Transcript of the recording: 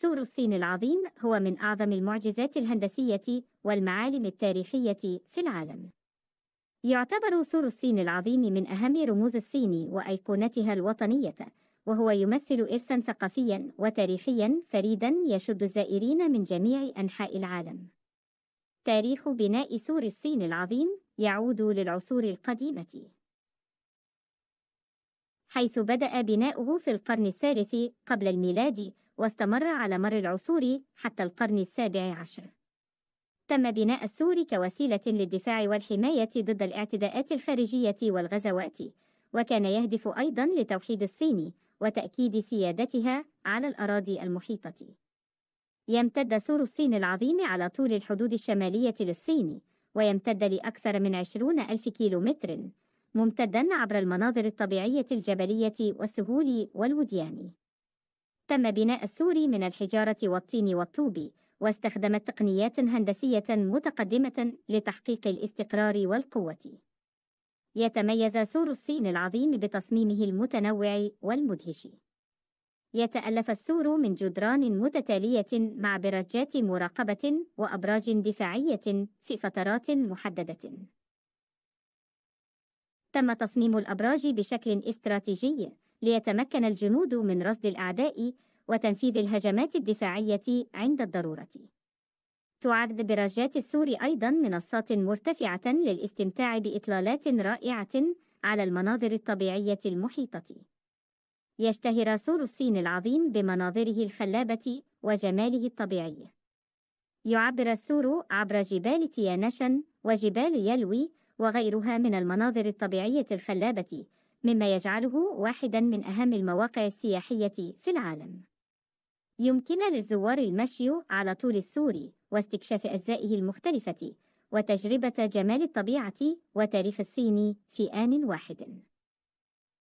سور الصين العظيم هو من أعظم المعجزات الهندسية والمعالم التاريخية في العالم. يعتبر سور الصين العظيم من أهم رموز الصين وأيقونتها الوطنية، وهو يمثل إرثًا ثقافيًا وتاريخيًا فريدًا يشد الزائرين من جميع أنحاء العالم. تاريخ بناء سور الصين العظيم يعود للعصور القديمة. حيث بدأ بناؤه في القرن الثالث قبل الميلاد واستمر على مر العصور حتى القرن السابع عشر تم بناء السور كوسيلة للدفاع والحماية ضد الاعتداءات الخارجية والغزوات وكان يهدف أيضا لتوحيد الصين وتأكيد سيادتها على الأراضي المحيطة يمتد سور الصين العظيم على طول الحدود الشمالية للصين ويمتد لأكثر من عشرون ألف كيلومتر ممتدا عبر المناظر الطبيعية الجبلية والسهول والوديان تم بناء السور من الحجارة والطين والطوب واستخدمت تقنيات هندسية متقدمة لتحقيق الاستقرار والقوة. يتميز سور الصين العظيم بتصميمه المتنوع والمدهش. يتألف السور من جدران متتالية مع برجات مراقبة وأبراج دفاعية في فترات محددة. تم تصميم الأبراج بشكل استراتيجي ليتمكن الجنود من رصد الأعداء وتنفيذ الهجمات الدفاعية عند الضرورة. تعد برجات السور أيضا منصات مرتفعة للاستمتاع بإطلالات رائعة على المناظر الطبيعية المحيطة. يشتهر سور الصين العظيم بمناظره الخلابة وجماله الطبيعي. يعبر السور عبر جبال تيانشن وجبال يلوي وغيرها من المناظر الطبيعية الخلابة مما يجعله واحدا من أهم المواقع السياحية في العالم. يمكن للزوار المشي على طول السور واستكشاف أجزائه المختلفة وتجربة جمال الطبيعة وتاريخ الصين في آن واحد.